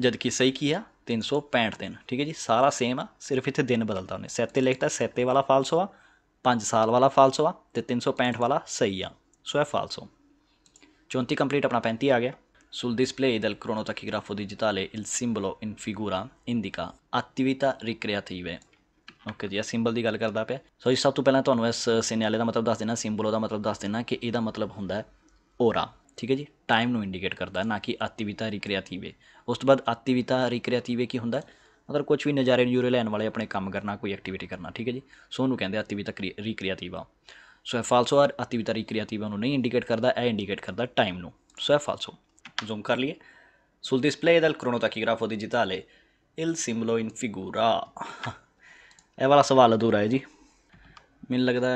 ਜਦ ਕਿ ਸਹੀ ਕੀਆ 365 ਦਿਨ ਠੀਕ ਹੈ ਜੀ ਸਾਰਾ ਸੇਮ ਆ ਸਿਰਫ ਇੱਥੇ ਦਿਨ ਬਦਲਦਾ ਉਹਨੇ 7 ਲਿਖਤਾ 7 ਵਾਲਾ ਫਾਲਸ ਹੋਆ 5 ਸਾਲ ਵਾਲਾ ਫਾਲਸ ਹੋਆ ਤੇ 365 ਵਾਲਾ ਸਹੀ ਆ ਸੋ ਇਹ Sul display del cronotachigrafo digitale il simbolo in figura indica attività ricreative okay ਜੀ ਇਹ ਸਿੰਬਲ ਦੀ ਗੱਲ ਕਰਦਾ ਪਿਆ ਸੋ ਜੀ ਸਭ ਤੋਂ ਪਹਿਲਾਂ ਤੁਹਾਨੂੰ ਇਸ ਸਿਨਿਆਲੇ ਦਾ ਮਤਲਬ ਦੱਸ ਦੇਣਾ ਸਿੰਬਲ ਦਾ ਮਤਲਬ ਦੱਸ ਦੇਣਾ ਕਿ ਇਹਦਾ ਮਤਲਬ ਹੁੰਦਾ ਹੈ ਔਰਾ ਠੀਕ ਹੈ ਜੀ ਟਾਈਮ ਨੂੰ ਇੰਡੀਕੇਟ ਕਰਦਾ ਨਾ ਕਿ ਐਕਟੀਵਿਟਾ ਰੀਕ੍ਰੀਏਟਿਵੇ ਉਸ ਤੋਂ ਬਾਅਦ ਐਕਟੀਵਿਟਾ ਰੀਕ੍ਰੀਏਟਿਵੇ ਕੀ ਹੁੰਦਾ ਮਤਲਬ ਕੁਝ ਵੀ ਨਜ਼ਾਰੇ ਨਜ਼ੂਰੇ ਲੈਣ ਵਾਲੇ ਆਪਣੇ ਕੰਮ ਕਰਨਾ ਕੋਈ ਐਕਟੀਵਿਟੀ ਕਰਨਾ ਠੀਕ ਹੈ ਜੀ ਸੋ ਉਹਨੂੰ ਕਹਿੰਦੇ ਐਕਟੀਵਿਟਾ ਰੀਕ੍ਰੀਏਟਿਵਾ ਸੋ ਇਹ ਫਾਲਸੋ ਆਰ ਐਕਟੀਵਿਟਾ ਰੀਕ੍ਰੀਏਟਿਵਾ ਨੂੰ ਨਹੀਂ ਇੰਡੀਕੇਟ ਕਰਦਾ ਇਹ ਇੰਡੀਕੇਟ ਕਰਦਾ ਟਾਈਮ ਨੂੰ ਸੋ ਇਹ ਫਾਲਸੋ ਜ਼ੂਮ ਕਰ ਲਈਏ ਸੋ display del cronotachigrafo digitale ਇਲ ਸਿੰਬਲੋ ਇਨ ਫਿਗੂਰਾ ਇਹ ਵਾਲਾ ਸਵਾਲ ਅਧੂਰਾ ਹੈ ਜੀ ਮੈਨੂੰ ਲੱਗਦਾ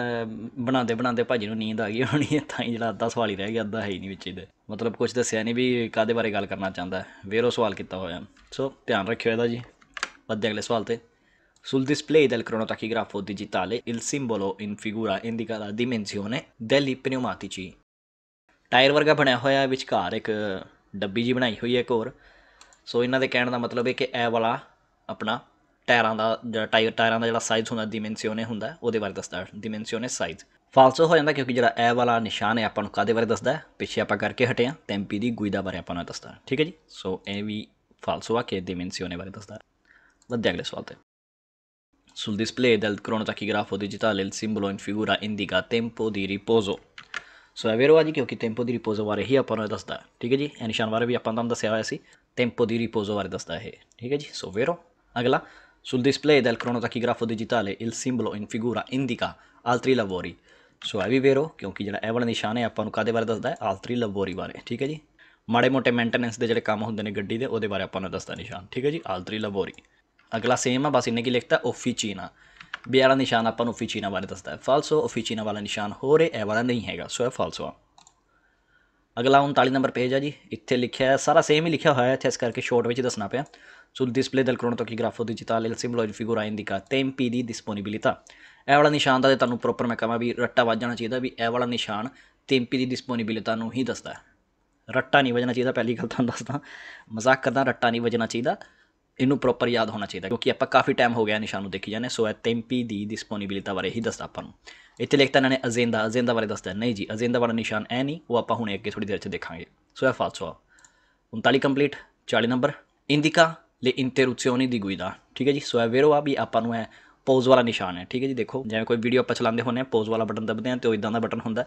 ਬਣਾਉਂਦੇ ਬਣਾਉਂਦੇ ਭਾਜੀ ਨੂੰ ਨੀਂਦ ਆ ਗਈ ਹੋਣੀ ਹੈ ਤਾਂ ਹੀ ਜਿਹੜਾ ਅੱਧਾ ਸਵਾਲ ਹੀ ਰਹਿ ਗਿਆ ਅੱਧਾ ਹੈ ਹੀ ਨਹੀਂ ਵਿੱਚ ਇਹਦੇ ਮਤਲਬ ਕੁਝ ਦੱਸਿਆ ਨਹੀਂ ਵੀ ਕਾਦੇ ਬਾਰੇ ਗੱਲ ਕਰਨਾ ਚਾਹੁੰਦਾ ਹੈ ਉਹ ਸਵਾਲ ਕੀਤਾ ਹੋਇਆ ਸੋ ਧਿਆਨ ਰੱਖਿਓ ਇਹਦਾ ਜੀ ਵੱਧਦੇ ਅਗਲੇ ਸਵਾਲ ਤੇ Sul display del cronotachigrafo digitale il simbolo in figura indica la dimensione degli pneumatici. Tyre ਵਰਗਾ ਬਣਿਆ ਹੋਇਆ ਵਿਚਕਾਰ ਇੱਕ ਡੱਬੀ ਜੀ ਬਣਾਈ ਹੋਈ ਹੈ ਇੱਕ ਹੋਰ ਸੋ ਇਹਨਾਂ ਦੇ ਕਹਿਣ ਦਾ ਮਤਲਬ ਹੈ ਕਿ ਇਹ ਵਾਲਾ ਆਪਣਾ ਟਾਇਰਾਂ ਦਾ ਜਿਹੜਾ ਟਾਇਰ ਟਾਇਰਾਂ ਦਾ ਜਿਹੜਾ ਸਾਈਜ਼ ਹੁੰਦਾ ਡਿਮੈਂਸ਼ਨ ਹੁੰਦਾ ਉਹਦੇ ਬਾਰੇ ਦੱਸਦਾ ਡਿਮੈਂਸ਼ਨ ਸਾਈਜ਼ ਫਾਲਸੋ ਹੋ ਜਾਂਦਾ ਕਿਉਂਕਿ ਜਿਹੜਾ ਇਹ ਵਾਲਾ ਨਿਸ਼ਾਨ ਹੈ ਆਪਾਂ ਨੂੰ ਕਾਦੇ ਬਾਰੇ ਦੱਸਦਾ ਹੈ ਪਿੱਛੇ ਆਪਾਂ ਕਰਕੇ ਹਟਿਆ ਟੈਂਪੀ ਦੀ ਗੁਈਦਾ ਬਾਰੇ ਆਪਾਂ ਨੂੰ ਦੱਸਦਾ ਠੀਕ ਹੈ ਜੀ ਸੋ ਇਹ ਵੀ ਫਾਲਸੋ ਆ ਕਿ ਡਿਮੈਂਸ਼ਨ ਬਾਰੇ ਦੱਸਦਾ ਵੱਧਿਆ ਅਗਲੇ ਸਵਾਲ ਤੇ ਡਿਸਪਲੇ sul display ਗ੍ਰਾਫ ਉਹ ਡਿਜੀਟਲ ਐਲ ਸਿੰਬਲ ਇਨ ਫਿਗੂਰਾ ਇੰਡੀਕਾ ਟੈਂਪੋ ਦੀ ਰਿਪੋਜ਼ੋ ਸੋ ਇਹ ਵੇਰੋ ਜੀ ਕਿਉਂਕਿ ਟੈਂਪੋ ਦੀ ਰਿਪੋਜ਼ੋ ਬਾਰੇ ਹੀ ਆਪਾਂ ਨੂੰ ਦੱਸਦਾ ਠੀਕ ਹੈ ਜੀ ਇਹ ਨਿਸ਼ਾਨ ਬਾਰੇ ਵੀ ਆਪਾਂ ਤੁਹਾਨੂੰ ਦੱਸਿਆ ਹੋਇਆ ਸੀ ਟੈਂਪੋ ਦੀ ਰਿਪੋਜ਼ੋ ਬਾਰੇ ਦੱਸਦਾ ਹੈ ਠੀਕ ਹੈ ਜੀ ਸੋ ਵੇਰੋ ਅਗਲਾ Sul display del cronotachigrafo digitale il simbolo in figura indica altri lavori ਸੋ ਇਹ ਵੀ ਵੇਰੋ ਕਿਉਂਕਿ ਜਿਹੜਾ ਇਹ ਵਾਲਾ ਨਿਸ਼ਾਨ ਹੈ ਆਪਾਂ ਨੂੰ ਕਾਦੇ ਬਾਰੇ ਦੱਸਦਾ ਹੈ ਆਲਤਰੀ ਲਵੋਰੀ ਬਾਰੇ ਠੀਕ ਹੈ ਜੀ ਮਾੜੇ ਮੋਟੇ ਮੇਨਟੇਨੈਂਸ ਦੇ ਜਿਹੜੇ ਕੰਮ ਹੁੰਦੇ ਨੇ ਗੱਡੀ ਦੇ ਉਹਦੇ ਬਾਰੇ ਆਪਾਂ ਨੂੰ ਦੱਸਦਾ ਨਿਸ਼ਾਨ ਠੀਕ ਹੈ ਜੀ ਆਲਤਰੀ ਲਵੋਰੀ ਅਗਲਾ ਸੇਮ ਹੈ ਬਸ ਇਹਨੇ ਕੀ ਲਿਖਤਾ ਓਫੀਚੀਨਾ ਵੀ ਵਾਲਾ ਨਿਸ਼ਾਨ ਆਪਾਂ ਨੂੰ ਓਫੀਚੀਨਾ ਬਾਰੇ ਦੱਸਦਾ ਹੈ ਫਾਲਸੋ ਓਫੀਚੀਨਾ ਵਾਲਾ ਨਿਸ਼ਾਨ ਹੋ ਰਿਹਾ ਇਹ ਵਾਲਾ ਨਹੀਂ ਹੈਗਾ ਸੋ ਇਹ ਫਾਲਸੋ ਆ ਅਗਲਾ 39 ਨੰਬਰ ਪੇਜ ਆ ਜੀ ਇੱਥੇ ਲਿਖਿਆ ਹੈ ਸਾਰਾ ਸੇਮ ਹੀ ਲਿਖਿਆ ਹੋਇਆ ਹੈ ਇੱਥੇ ਇਸ ਕਰਕੇ ਸ਼ਾਰਟ ਵਿੱਚ ਦੱਸਣਾ ਪਿਆ so display del cronotochigráfico digital el símbolo del ਕਾ indica tempi di disponibilità ਇਹ ਵਾਲਾ ਨਿਸ਼ਾਨ ਦਾ ਤੁਹਾਨੂੰ ਪ੍ਰੋਪਰ ਮੈਂ ਕਹਾਂ ਵੀ ਰੱਟਾ ਵੱਜਣਾ ਚਾਹੀਦਾ ਵੀ ਇਹ ਵਾਲਾ ਨਿਸ਼ਾਨ ਟੈਂਪੀ ਦੀ ਡਿਸਪੋਨਿਬਿਲਿਟੀ ਨੂੰ ਹੀ ਦੱਸਦਾ ਰੱਟਾ ਨਹੀਂ ਵੱਜਣਾ ਚਾਹੀਦਾ ਪਹਿਲੀ ਗੱਲ ਤੁਹਾਨੂੰ ਦੱਸਦਾ ਮਜ਼ਾਕ ਕਰਦਾ ਰੱਟਾ ਨਹੀਂ ਵੱਜਣਾ ਚਾਹੀਦਾ ਇਹਨੂੰ ਪ੍ਰੋਪਰ ਯਾਦ ਹੋਣਾ ਚਾਹੀਦਾ ਕਿਉਂਕਿ ਆਪਾਂ ਕਾਫੀ ਟਾਈਮ ਹੋ ਗਿਆ ਨਿਸ਼ਾਨ ਨੂੰ ਦੇਖੀ ਜਾਂਦੇ ਸੋ ਇਹ ਟੈਂਪੀ ਦੀ ਡਿਸਪੋਨਿਬਿਲਿਟੀ ਬਾਰੇ ਹੀ ਦੱਸਦਾ ਆਪਾਂ ਨੂੰ ਇੱਥੇ ਲਿਖਤਾ ਇਹਨਾਂ ਨੇ ਅਜ਼ੇਂਦਾ ਅਜ਼ੇਂਦਾ ਬਾਰੇ ਦੱਸਦਾ ਨਹੀਂ ਜੀ ਅਜ਼ੇਂਦਾ ਵਾਲਾ ਨਿਸ਼ਾਨ ਐ ਨਹੀਂ ਉਹ ਆਪਾਂ ਹੁਣੇ ਅੱਗੇ ਥੋੜੀ ਦੇਰ 'ਚ ਦੇਖਾਂਗੇ ਸੋ ਇਹ ਫਾਲਸੋ ਆ 39 ਕੰਪਲੀਟ 40 ਨੰਬਰ ਇੰਦਿਕਾ ਲੇ ਇੰਟਰੂਜ਼ਿਓਨੀ ਦੀ ਗੁਈਦਾ ਠੀਕ ਹੈ ਜੀ ਸੋ ਇਹ ਵੇਰੋ ਆ ਵੀ ਆਪਾਂ ਨੂੰ ਐ ਪੋਜ਼ ਵਾਲਾ ਨਿਸ਼ਾਨ ਹੈ ਠੀਕ ਹੈ ਜੀ ਦੇਖੋ ਜਿਵੇਂ ਕੋਈ ਵੀਡੀਓ ਆਪਾਂ ਚਲਾਉਂਦੇ ਹੁੰਦੇ ਆ ਪੋਜ਼ ਵਾਲਾ ਬਟਨ ਦਬਦੇ ਆ ਤੇ ਉਹ ਇਦਾਂ ਦਾ ਬਟਨ ਹੁੰਦਾ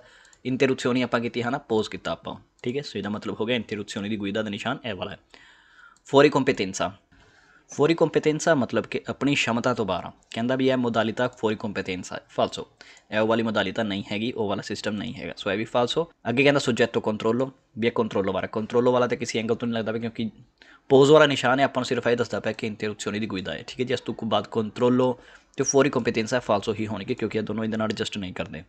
ਇੰਟਰੂਜ਼ਿਓਨੀ ਆਪਾਂ ਕੀਤੀ ਹਨਾ ਪੋਜ਼ ਕੀਤਾ ਆਪਾਂ ਠੀਕ ਹੈ ਸੋ ਇਹਦਾ ਮਤਲਬ ਹੋ ਗਿਆ ਇੰਟਰੂਜ਼ਿਓਨੀ ਦੀ ਗੁਈਦਾ ਦਾ ਨਿਸ਼ਾਨ ਐ ਵਾਲਾ ਹੈ ਫੋਰੀ ਕੰਪੀਟੈਂਸਾ ਫੋਰੀ ਕੰਪੀਟੈਂਸਾ ਮਤਲਬ ਕਿ ਆਪਣੀ ਸ਼ਮਤਾ ਤੋਂ ਬਾਹਰ ਕਹਿੰਦਾ ਵੀ ਇਹ ਮੋਦਾਲਿਤਾ ਫੋਰੀ ਕੰਪੀਟੈਂਸਾ ਫਾਲਸੋ ਇਹ ਵਾਲੀ ਮੋਦਾਲਿਤਾ ਨਹੀਂ ਹੈਗੀ ਉਹ ਵਾਲਾ ਸਿਸਟਮ ਨਹੀਂ ਹੈਗਾ ਸੋ ਇਹ ਵੀ ਫਾਲਸੋ ਅੱਗੇ ਕਹਿੰਦਾ ਸੁਜੈਟੋ ਕੰਟਰੋਲੋ ਵੀ ਇਹ ਕੰਟਰੋਲੋ ਵਾਲਾ ਕੰਟਰੋਲੋ ਵਾਲਾ ਤੇ ਕਿਸੇ ਐਂਗਲ ਤੋਂ ਨਹੀਂ ਲੱਗਦਾ ਵੀ ਕਿਉਂਕਿ ਪੋਜ਼ ਵਾਲਾ ਨਿਸ਼ਾਨ ਹੈ ਆਪਾਂ ਨੂੰ ਸਿਰਫ ਇਹ ਦੱਸਦਾ ਪਿਆ ਕਿ ਇੰਟਰੋਕਸ਼ਨੀ ਦੀ ਗੁਇਦਾ ਹੈ ਠੀਕ ਹੈ ਜੀ ਇਸ ਤੋਂ ਬਾਅਦ ਕੰਟਰੋਲੋ ਤੇ ਫੋਰੀ ਕੰਪੀਟੈਂਸਾ ਫਾਲਸੋ ਹੀ ਹੋਣਗੇ ਕਿਉਂਕਿ ਇਹ ਦੋਨੋਂ ਇਹਦੇ ਨਾਲ ਐਡਜਸਟ ਨਹੀਂ ਕਰਦੇ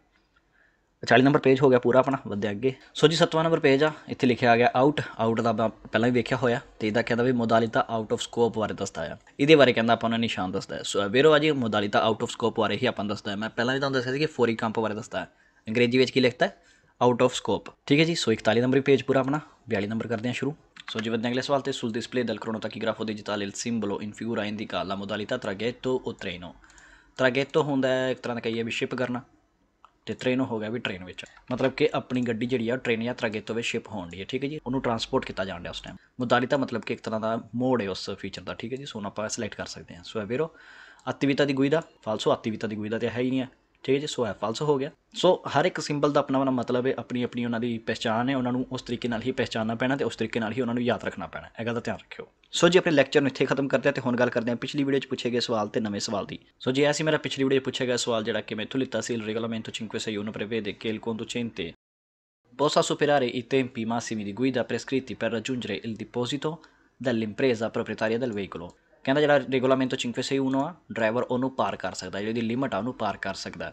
40 ਨੰਬਰ ਪੇਜ ਹੋ ਗਿਆ ਪੂਰਾ ਆਪਣਾ ਵਧਿਆ ਅੱਗੇ ਸੋ ਜੀ 7ਵਾਂ ਨੰਬਰ ਪੇਜ ਆ ਇੱਥੇ ਲਿਖਿਆ ਗਿਆ ਆਊਟ ਆਊਟ ਦਾ ਪਹਿਲਾਂ ਵੀ ਵੇਖਿਆ ਹੋਇਆ ਤੇ ਇਹਦਾ ਕਹਿੰਦਾ ਵੀ ਮੋਦਾਲਿਤਾ ਆਊਟ ਆਫ ਸਕੋਪ ਬਾਰੇ ਦੱਸਦਾ ਆ ਇਹਦੇ ਬਾਰੇ ਕਹਿੰਦਾ ਆਪਾਂ ਨੂੰ ਨਿਸ਼ਾਨ ਦੱਸਦਾ ਹੈ ਸੋ ਵੀਰੋ ਜੀ ਮੋਦਾਲਿਤਾ ਆਊਟ ਆਫ ਸਕੋਪ ਬਾਰੇ ਹੀ ਆਪਾਂ ਦੱਸਦਾ ਮੈਂ ਪਹਿਲਾਂ ਵੀ ਤੁਹਾਨੂੰ ਦੱਸਿਆ ਸੀ ਕਿ ਫੋਰੀ ਕੰਪ ਬਾਰੇ ਦੱਸਦਾ ਹੈ ਅੰਗਰੇਜ਼ੀ ਵਿੱਚ ਕੀ ਲਿਖਤਾ ਹੈ ਆਊਟ ਆਫ ਸਕੋਪ ਠੀਕ ਹੈ ਜੀ ਸੋ 41 ਨੰਬਰ ਪੇਜ ਪੂਰਾ ਆਪਣਾ 42 ਨੰਬਰ ਕਰਦੇ ਹਾਂ ਸ਼ੁਰੂ ਸੋ ਜੀ ਵਧਦੇ ਅਗਲੇ ਸਵਾਲ ਤੇ ਸੁਲ ਡਿਸਪਲੇ ਦਲ ਕਰੋਨੋ ਟਾਕੀਗ੍ਰਾਫੋ ਜਿਤਾ ਇਲ ਸਿੰਬਲੋ ਇਨ ਫਿਊਰਾ ਇੰਦਿਕਾ ਲਾ ਮੋਦਾਲਿਤਾ ਟ੍ਰੈਗੇਟੋ ਉਤਰੇਨੋ ਤਰਾਗੇਟੋ ਹੁੰਦਾ ਇੱਕ ਤਰ੍ਹਾਂ ਦਾ ਕਹੀਏ ਵੀ ਸ਼ਿਪ ਕਰਨਾ ਤੇ ਟ੍ਰੇਨੋ ਹੋ ਗਿਆ ਵੀ ਟ੍ਰੇਨ ਵਿੱਚ ਮਤਲਬ ਕਿ ਆਪਣੀ ਗੱਡੀ ਜਿਹੜੀ ਆ ਟ੍ਰੇਨ ਯਾਤਰਾ ਗੇਤੋ ਵਿੱਚ ਸ਼ਿਪ ਹੋਣ ਦੀ ਹੈ ਠੀਕ ਹੈ ਜੀ ਉਹਨੂੰ ਟਰਾਂਸਪੋਰਟ ਕੀਤਾ ਜਾਣ ਡਿਆ ਉਸ ਟਾਈਮ ਮੁਦਾਲਿਤਾ ਮਤਲਬ ਕਿ ਇੱਕ ਤਰ੍ਹਾਂ ਦਾ ਮੋਡ ਹੈ ਉਸ ਫੀਚਰ ਦਾ ਠੀਕ ਹੈ ਜੀ ਸੋ ਹੁਣ ਆਪਾਂ ਸਿਲੈਕਟ ਕਰ ਸਕਦੇ ਹਾਂ ਸੋ ਐਵੇਰੋ ਅਤਿਵਿਤਾ ਦੀ ਗੁਈਦਾ ਫਾਲਸੋ ਅਤਿਵਿਤਾ ਦੀ ਗੁਈਦਾ ਤੇ ਹੈ ਹੀ ਨਹੀਂ ਹੈ ਠੀਕ ਹੈ ਜੀ ਸੋ ਇਹ ਫਾਲਸ ਹੋ ਗਿਆ ਸੋ ਹਰ ਇੱਕ ਸਿੰਬਲ ਦਾ ਆਪਣਾ ਆਪਣਾ ਮਤਲਬ ਹੈ ਆਪਣੀ ਆਪਣੀ ਉਹਨਾਂ ਦੀ ਪਛਾਣ ਹੈ ਉਹਨਾਂ ਨੂੰ ਉਸ ਤਰੀਕੇ ਨਾਲ ਹੀ ਪਛਾਣਨਾ ਪੈਣਾ ਤੇ ਉਸ ਤਰੀਕੇ ਨਾਲ ਹੀ ਉਹਨਾਂ ਨੂੰ ਯਾਦ ਰੱਖਣਾ ਪੈਣਾ ਇਹ ਗੱਲ ਦਾ ਧਿਆਨ ਰੱਖਿਓ ਸੋ ਜੀ ਆਪਣੇ ਲੈਕਚਰ ਨੂੰ ਇੱਥੇ ਖਤਮ ਕਰਦੇ ਆ ਤੇ ਹੁਣ ਗੱਲ ਕਰਦੇ ਆ ਪਿਛਲੀ ਵੀਡੀਓ 'ਚ ਪੁੱਛੇ ਗਏ ਸਵਾਲ ਤੇ ਨਵੇਂ ਸਵਾਲ ਦੀ ਸੋ ਜੀ ਐਸੀ ਮੇਰਾ ਪਿਛਲੀ ਵੀਡੀਓ 'ਚ ਪੁੱਛਿਆ ਗਿਆ ਸਵਾਲ ਜਿਹੜਾ ਕਿ ਮੈਥੋਂ ਲਿੱਤਾ ਸੀ ਪ੍ਰਵੇ ਦੇ ਕੇਲ ਕੋਨ ਤੋਂ il ਪੋਸਾ possa ਇ ਟੈਂਪੀ ਮਾਸੀਮੀ ਦੀ di ਪ੍ਰੈਸਕ੍ਰਿਟੀ ਪਰ per ਇਲ ਡਿਪੋਜ਼ਿਟੋ ਦੈਲ ਇੰਪ੍ਰੇਜ਼ਾ proprietaria ਦੈਲ ਵੇਹੀਕਲੋ ਕਹਿੰਦਾ ਜਿਹੜਾ ਰੈਗੂਲਾਮੈਂਟੋ 561 ਆ ਡਰਾਈਵਰ ਉਹਨੂੰ ਪਾਰ ਕਰ ਸਕਦਾ ਜਿਹੜੀ ਉਹਦੀ ਲਿਮਟ ਆ ਉਹਨੂੰ ਪਾਰ ਕਰ ਸਕਦਾ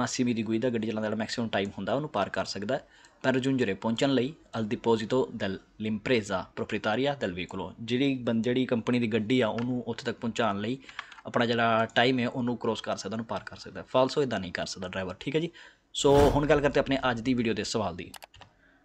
ਮਾਸੀ ਵੀ ਦੀ ਗੁਈ ਦਾ ਗੱਡੀ ਚਲਾਉਣ ਦਾ ਮੈਕਸਿਮਮ ਟਾਈਮ ਹੁੰਦਾ ਉਹਨੂੰ ਪਾਰ ਕਰ ਸਕਦਾ ਪਰ ਜੁੰਜਰੇ ਪਹੁੰਚਣ ਲਈ ਅਲ ਡਿਪੋਜ਼ਿਟੋ ਦਲ ਲਿੰਪਰੇਜ਼ਾ ਪ੍ਰੋਪਰੀਟਾਰੀਆ ਦਲ ਵੀਕਲੋ ਜਿਹੜੀ ਬੰਜੜੀ ਕੰਪਨੀ ਦੀ ਗੱਡੀ ਆ ਉਹਨੂੰ ਉੱਥੇ ਤੱਕ ਪਹੁੰਚਾਉਣ ਲਈ ਆਪਣਾ ਜਿਹੜਾ ਟਾਈਮ ਹੈ ਉਹਨੂੰ ਕ੍ਰੋਸ ਕਰ ਸਕਦਾ ਉਹਨੂੰ ਪਾਰ ਕਰ ਸਕਦਾ ਫਾਲਸੋ ਇਦਾਂ ਨਹੀਂ ਕਰ ਸਕਦਾ ਡਰਾਈਵਰ ਠੀਕ ਹੈ ਜੀ ਸੋ ਹੁਣ ਗੱਲ ਕਰਦੇ ਆਪਣੇ ਅੱਜ ਦੀ ਵੀਡੀਓ ਦੇ ਸਵਾਲ ਦੀ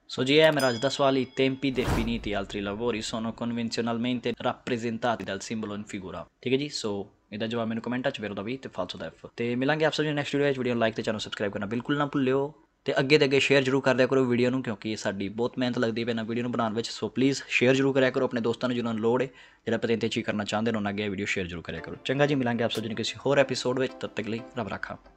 So GM Rajdasswali, i tempi definiti e altri lavori sono convenzionalmente rappresentati dal simbolo in figura. ਠੀਕ ਹੈ ਜੀ ਸੋ ਇਹਦਾ ਜਵਾਬ ਮੈਨੂੰ ਕਮੈਂਟਾਂ 'ਚ ਵੇਰੋ ਦਾ ਵੀ ਤੇ ਫਾਲਤੂ ਦਾ F ਤੇ ਮਿਲਾਂਗੇ ਆਪ ਸਭ ਜੀ ਨੈਕਸਟ ਵੀਡੀਓ ਵਿੱਚ ਵੀਡੀਓ ਨੂੰ ਲਾਈਕ ਤੇ ਚੈਨਲ ਸਬਸਕ੍ਰਾਈਬ ਕਰਨਾ ਬਿਲਕੁਲ ਨਾ ਭੁੱਲਿਓ ਤੇ ਅੱਗੇ ਤੇ ਅੱਗੇ ਸ਼ੇਅਰ ਜਰੂਰ ਕਰਦਿਆ ਕਰੋ ਵੀਡੀਓ ਨੂੰ ਕਿਉਂਕਿ ਇਹ ਸਾਡੀ ਬਹੁਤ ਮਿਹਨਤ ਲੱਗਦੀ ਹੈ ਨਾ ਵੀਡੀਓ ਨੂੰ ਬਣਾਉਣ ਵਿੱਚ ਸੋ ਪਲੀਜ਼ ਸ਼ੇਅਰ ਜਰੂਰ ਕਰਿਆ ਕਰੋ ਆਪਣੇ ਦੋਸਤਾਂ ਨੂੰ ਜਿਨ੍ਹਾਂ ਨੂੰ ਲੋੜ ਹੈ ਜਿਹੜਾ ਪਤੇਂਤੇ ਚੀ ਕਰਨਾ ਚਾਹੁੰਦੇ ਨੇ ਉਹਨਾਂ ਅੱਗੇ ਵੀਡੀਓ ਸ਼ੇਅਰ ਜਰੂਰ ਕਰਿਆ ਕਰੋ ਚੰਗਾ ਜੀ ਮਿਲਾਂਗੇ ਆਪ ਸਭ ਜੀ ਕਿਸੇ ਹੋਰ ਐਪੀਸੋਡ ਵਿੱਚ ਤਦ ਤੱਕ ਲਈ ਰੱਬ ਰੱਖਾ